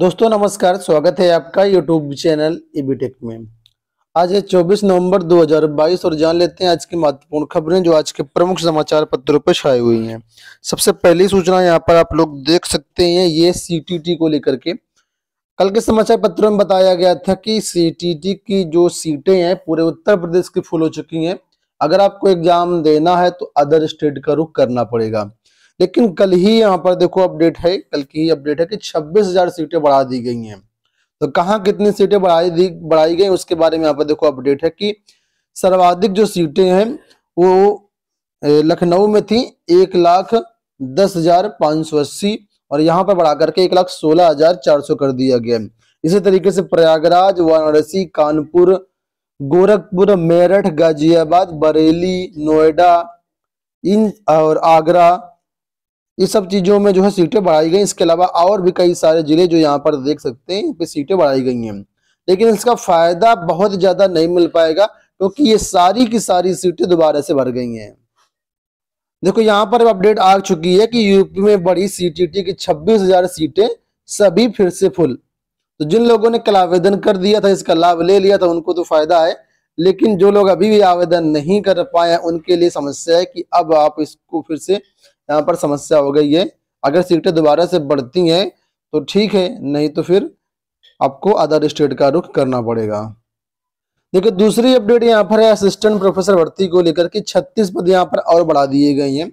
दोस्तों नमस्कार स्वागत है आपका यूट्यूब चैनल इबीटेक में आज है 24 नवंबर 2022 और जान लेते हैं आज की महत्वपूर्ण खबरें जो आज के प्रमुख समाचार पत्रों पर छाई हुई हैं सबसे पहली सूचना यहाँ पर आप लोग देख सकते हैं ये सीटीटी को लेकर के कल के समाचार पत्रों में बताया गया था कि सीटीटी की जो सीटें हैं पूरे उत्तर प्रदेश की फुल हो चुकी हैं अगर आपको एग्जाम देना है तो अदर स्टेट का रुख करना पड़ेगा लेकिन कल ही यहाँ पर देखो अपडेट है कल की ही अपडेट है कि 26,000 सीटें बढ़ा दी गई हैं तो कहाँ कितनी सीटें बढ़ाई दी बढ़ाई गई उसके बारे में यहाँ पर देखो अपडेट है कि सर्वाधिक जो सीटें हैं वो लखनऊ में थी एक लाख दस हजार पाँच सौ अस्सी और यहाँ पर बढ़ा करके एक लाख सोलह हजार चार सौ कर दिया गया इसी तरीके से प्रयागराज वाराणसी कानपुर गोरखपुर मेरठ गाजियाबाद बरेली नोएडा इन और आगरा ये सब चीज़ों में जो है सीटें बढ़ाई गई इसके अलावा और भी कई सारे ज़िले जो यहाँ पर देख सकते हैं पे सीटें बढ़ाई गई हैं लेकिन इसका फ़ायदा बहुत ज़्यादा नहीं मिल पाएगा क्योंकि तो ये सारी की सारी सीटें दोबारा से भर गई हैं देखो यहाँ पर अपडेट आ चुकी है कि यूपी में बड़ी सीटीटी की छब्बीस हजार सीटें सभी फिर से फुल तो जिन लोगों ने कल आवेदन कर दिया था इसका लाभ ले लिया था उनको तो फायदा है लेकिन जो लोग अभी भी आवेदन नहीं कर पाए उनके लिए समस्या है कि अब आप इसको फिर से यहाँ पर समस्या हो गई है अगर सीटें दोबारा से बढ़ती हैं तो ठीक है नहीं तो फिर आपको अदर स्टेट का रुख करना पड़ेगा देखिए दूसरी अपडेट यहाँ पर है असिस्टेंट प्रोफेसर भर्ती को लेकर के 36 पद यहाँ पर और बढ़ा दिए गए हैं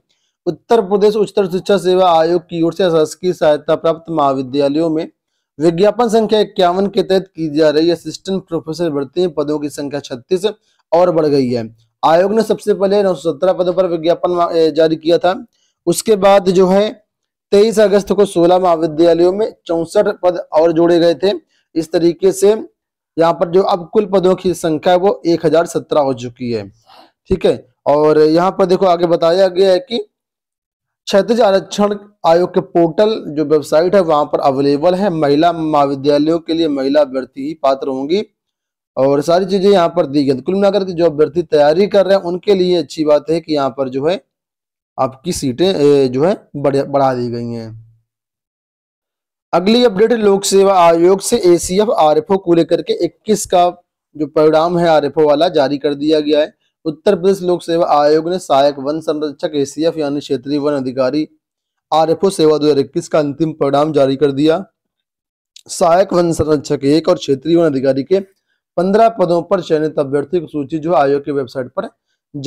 उत्तर प्रदेश उच्चतर शिक्षा सेवा आयोग की ओर से शासकीय सहायता प्राप्त महाविद्यालयों में विज्ञापन संख्या इक्यावन के तहत की जा रही असिस्टेंट प्रोफेसर भर्ती में पदों की संख्या छत्तीस और बढ़ गई है आयोग ने सबसे पहले नौ पदों पर विज्ञापन जारी किया था उसके बाद जो है तेईस अगस्त को सोलह महाविद्यालयों में चौसठ पद और जोड़े गए थे इस तरीके से यहाँ पर जो अब कुल पदों की संख्या है वो एक हजार सत्रह हो चुकी है ठीक है और यहाँ पर देखो आगे बताया गया है कि क्षेत्रीय आरक्षण आयोग के पोर्टल जो वेबसाइट है वहां पर अवेलेबल है महिला महाविद्यालयों के लिए महिला अभ्यर्थी ही पात्र होंगी और सारी चीजें यहाँ पर दी गई कुल मिलाकर जो अभ्यर्थी तैयारी कर रहे हैं उनके लिए अच्छी बात है कि यहाँ पर जो है आपकी सीटें जो है बढ़ा दी गई हैं अगली अपडेट लोक सेवा आयोग से A C F R F O को लेकर के इक्कीस का जो परिणाम है आर एफ ओ वाला जारी कर दिया गया है उत्तर प्रदेश लोक सेवा आयोग ने सहायक वन संरक्षक ए सी एफ यानी क्षेत्रीय वन अधिकारी आर एफ ओ सेवा दो हजार इक्कीस का अंतिम परिणाम जारी कर दिया सहायक वन संरक्षक एक और क्षेत्रीय वन अधिकारी के पंद्रह पदों पर चयनित अभ्यर्थियों की सूची जो आयोग की वेबसाइट पर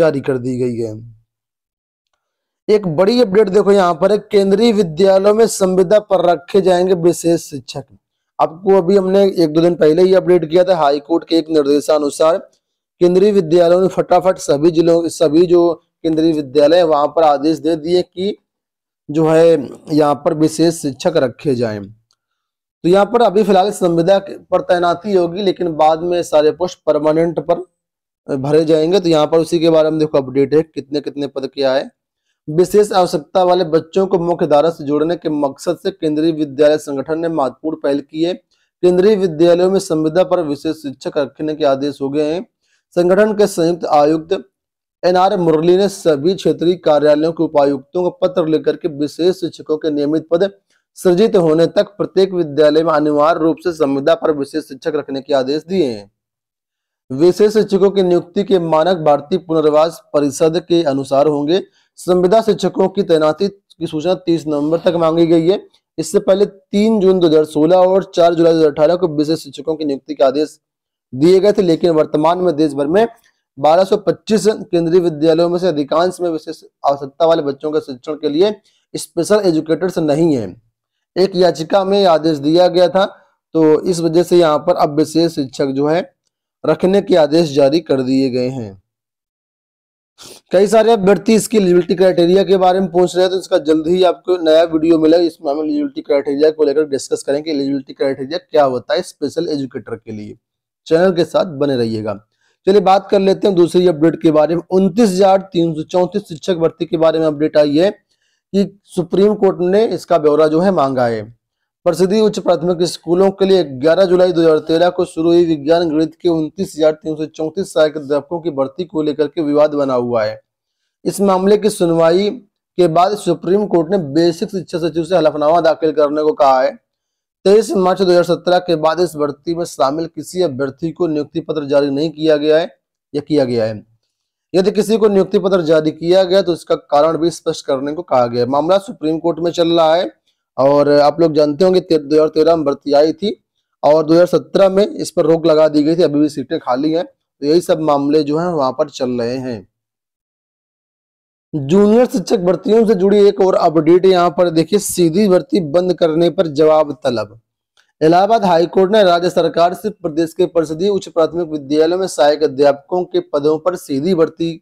जारी कर दी गई है एक बड़ी अपडेट देखो यहाँ पर है केंद्रीय विद्यालयों में संविदा पर रखे जाएंगे विशेष शिक्षक आपको अभी हमने एक दो दिन पहले ही अपडेट किया था हाईकोर्ट के एक निर्देशानुसार केंद्रीय विद्यालयों ने फटाफट सभी जिलों सभी जो केंद्रीय विद्यालय वहां पर आदेश दे दिए कि जो है यहाँ पर विशेष शिक्षक रखे जाए तो यहाँ पर अभी फिलहाल संविदा पर तैनाती होगी लेकिन बाद में सारे पोस्ट परमानेंट पर भरे जाएंगे तो यहाँ पर उसी के बारे में देखो अपडेट है कितने कितने पद क्या है विशेष आवश्यकता वाले बच्चों को मुख्य धारा से जोड़ने के मकसद से केंद्रीय विद्यालय संगठन ने महत्वपूर्ण पहल की है केंद्रीय विद्यालयों में संविदा पर विशेष शिक्षक रखने के आदेश हो गए हैं संगठन के संयुक्त आयुक्त एन आर मुरली ने सभी क्षेत्रीय कार्यालयों के उपायुक्तों को पत्र लिखकर के विशेष शिक्षकों के नियमित पद सृजित होने तक प्रत्येक विद्यालय में अनिवार्य रूप से संविदा पर विशेष शिक्षक रखने के आदेश दिए हैं विशेष शिक्षकों की नियुक्ति के मानक भारतीय पुनर्वास परिषद के अनुसार होंगे संविदा शिक्षकों की तैनाती की सूचना 30 नवंबर तक मांगी गई है इससे पहले 3 जून 2016 और 4 जुलाई 2018 को विशेष शिक्षकों की नियुक्ति के आदेश दिए गए थे लेकिन वर्तमान में देश भर में पच्चीस केंद्रीय विद्यालयों में से अधिकांश में विशेष आवश्यकता वाले बच्चों के शिक्षण के लिए स्पेशल एजुकेटर्स नहीं है एक याचिका में आदेश दिया गया था तो इस वजह से यहाँ पर अब विशेष शिक्षक जो है रखने के आदेश जारी कर दिए गए हैं कई सारे अभ्यर्थी इसकी एलिजिबिलिटी क्राइटेरिया के बारे में पूछ रहे हैं तो इसका जल्द ही आपको नया वीडियो मिलेगा इसमें हम एलिजिबिलिटी क्राइटेरिया को लेकर डिस्कस करेंगे एलिजिबिलिटी क्राइटेरिया क्या होता है स्पेशल एजुकेटर के लिए चैनल के साथ बने रहिएगा चलिए बात कर लेते हैं दूसरी अपडेट के बारे में उनतीस शिक्षक भर्ती के बारे में अपडेट आई है कि सुप्रीम कोर्ट ने इसका ब्यौरा जो है मांगा है प्रसिद्धि उच्च प्राथमिक स्कूलों के लिए 11 जुलाई 2013 को शुरू हुई विज्ञान गणित के उनतीस हजार तीन सौ चौतीस सहायक अध्यापकों की भर्ती को लेकर के विवाद बना हुआ है इस मामले की सुनवाई के बाद सुप्रीम कोर्ट ने बेसिक शिक्षा सचिव से हलफनामा दाखिल करने को कहा है तेईस मार्च 2017 के बाद इस भर्ती में शामिल किसी अभ्यर्थी को नियुक्ति पत्र जारी नहीं किया गया है या किया गया है यदि किसी को नियुक्ति पत्र जारी किया गया तो इसका कारण भी स्पष्ट करने को कहा गया मामला सुप्रीम कोर्ट में चल रहा है और आप लोग जानते होंगे दो हजार तेरह में भर्ती आई थी और 2017 में इस पर रोक लगा दी गई थी अभी भी सीटें खाली हैं तो यही सब मामले जो हैं वहां पर चल रहे हैं जूनियर शिक्षक भर्तियों से जुड़ी एक और अपडेट यहाँ पर देखिए सीधी भर्ती बंद करने पर जवाब तलब इलाहाबाद हाईकोर्ट ने राज्य सरकार से प्रदेश के परिषदीय उच्च प्राथमिक विद्यालयों में सहायक अध्यापकों के पदों पर सीधी भर्ती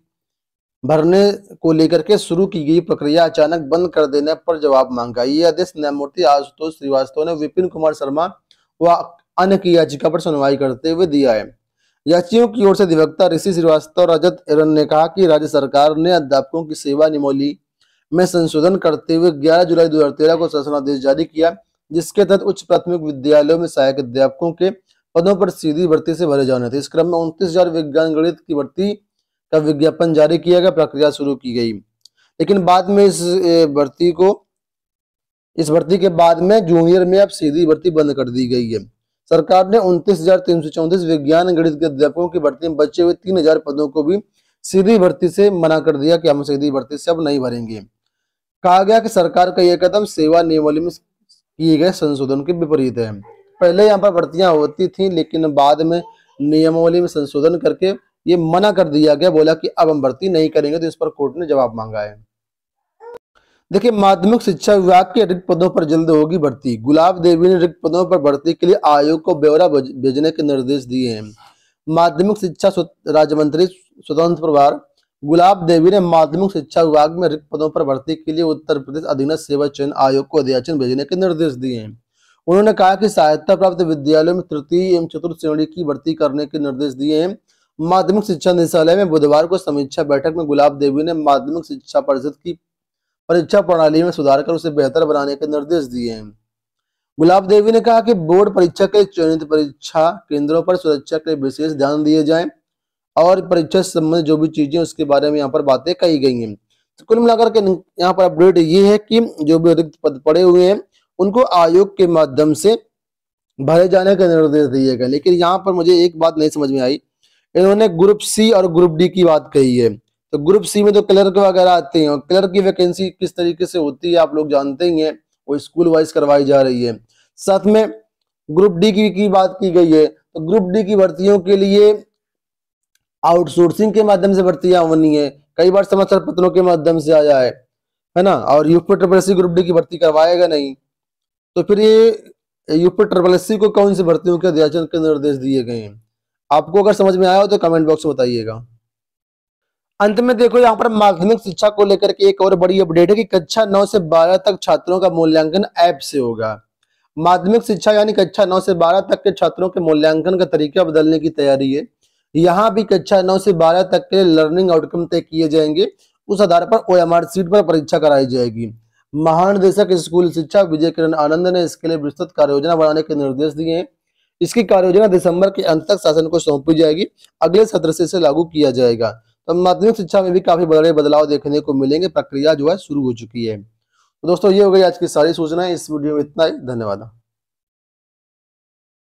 भरने को लेकर के शुरू की गई प्रक्रिया अचानक बंद कर देने पर जवाब मांगा ये आदेश न्यायमूर्ति आशुतोष श्रीवास्तव ने विपिन कुमार शर्मा व अन्य की याचिका पर सुनवाई करते हुए दिया है याचियों की ओर से अधिवक्ता ऋषि श्रीवास्तव रजत एरन ने कहा कि राज्य सरकार ने अध्यापकों की सेवा निमोली में संशोधन करते हुए 11 जुलाई 2013 को शासनादेश जारी किया जिसके तहत उच्च प्राथमिक विद्यालयों में सहायक अध्यापकों के पदों पर सीधी भर्ती से भरे जाने थे इस क्रम में उनतीस हजार विज्ञान गणित की भर्ती का विज्ञापन जारी किया गया प्रक्रिया शुरू की गई लेकिन बाद में इस भर्ती को इस भर्ती के बाद में जूनियर में अब सीधी भर्ती बंद कर दी गई है सरकार ने उनतीस हजार तीन सौ चौंतीस विज्ञान गणित के अध्यापकों की भर्ती में बचे हुए तीन हजार पदों को भी सीधी भर्ती से मना कर दिया कि हम सीधी भर्ती से अब नहीं भरेंगे कहा गया कि सरकार का यह कदम सेवा नियमावली में किए गए संशोधन के विपरीत है पहले यहाँ पर भर्तियां होती थी लेकिन बाद में नियमावली में संशोधन करके ये मना कर दिया गया बोला कि अब हम भर्ती नहीं करेंगे तो इस पर कोर्ट ने जवाब मांगा है देखिए माध्यमिक शिक्षा विभाग के रिक्त पदों पर जल्द होगी भर्ती गुलाब देवी ने रिक्त पदों पर भर्ती के लिए आयोग को ब्यौरा भेजने के निर्देश दिए हैं माध्यमिक शिक्षा राज्य मंत्री स्वतंत्र प्रभार गुलाब देवी ने माध्यमिक शिक्षा विभाग में रिक्त पदों पर भर्ती के लिए उत्तर प्रदेश अधीन सेवा चयन आयोग को अध्याचन भेजने के निर्देश दिए हैं उन्होंने कहा कि सहायता प्राप्त विद्यालयों में तृतीय एवं चतुर्थ श्रेणी की भर्ती करने के निर्देश दिए हैं माध्यमिक शिक्षा निदेशालय में बुधवार को समीक्षा बैठक में गुलाब देवी ने माध्यमिक शिक्षा परिषद की परीक्षा प्रणाली में सुधार कर उसे बेहतर बनाने के निर्देश दिए हैं गुलाब देवी ने कहा कि बोर्ड परीक्षा के चयनित परीक्षा केंद्रों पर सुरक्षा के लिए विशेष ध्यान दिए जाए और परीक्षा से संबंधित जो भी चीजें उसके बारे में यहाँ पर बातें कही गई हैं तो कुल मिलाकर के यहाँ पर अपडेट ये है कि जो भी रिक्त पद पड़े हुए हैं उनको आयोग के माध्यम से भरे जाने का निर्देश दिए गए लेकिन यहाँ पर मुझे एक बात नहीं समझ में आई इन्होंने ग्रुप सी और ग्रुप डी की बात कही है तो ग्रुप सी में तो क्लर्क वगैरह आते हैं और क्लर्क की वैकेंसी किस तरीके से होती है आप लोग जानते ही हैं वो स्कूल वाइज करवाई जा रही है साथ में ग्रुप डी की, की बात की गई है तो ग्रुप डी की भर्तियों के लिए आउटसोर्सिंग के माध्यम से भर्तियां होनी है कई बार समाचार पत्रों के माध्यम से आया है है ना और UP triple S group D की भर्ती करवाएगा नहीं तो फिर ये यूपी ट्रिपल एस को कौन सी भर्तियों के अध्याचन के निर्देश दिए गए हैं आपको अगर समझ में आया हो तो कमेंट बॉक्स में बताइएगा अंत में देखो यहाँ पर माध्यमिक शिक्षा को लेकर के एक और बड़ी अपडेट है कि कक्षा नौ से बारह तक छात्रों का मूल्यांकन ऐप से होगा माध्यमिक शिक्षा यानी कक्षा नौ से बारह तक के छात्रों के मूल्यांकन का तरीका बदलने की तैयारी है यहाँ भी कक्षा नौ से बारह तक के लर्निंग आउटकम तय किए जाएंगे उस आधार पर ओ सीट पर परीक्षा कराई जाएगी महानिदेशक स्कूल शिक्षा विजय किरण आनंद ने इसके लिए विस्तृत कार्य योजना बनाने के निर्देश दिए हैं इसकी योजना दिसंबर के अंत तक शासन को सौंपी जाएगी अगले सत्र से इसे लागू किया जाएगा तो माध्यमिक शिक्षा में भी काफी बड़े बदलाव देखने को मिलेंगे प्रक्रिया जो है शुरू हो चुकी है तो दोस्तों ये हो गई आज की सारी सूचना इस वीडियो में इतना ही धन्यवाद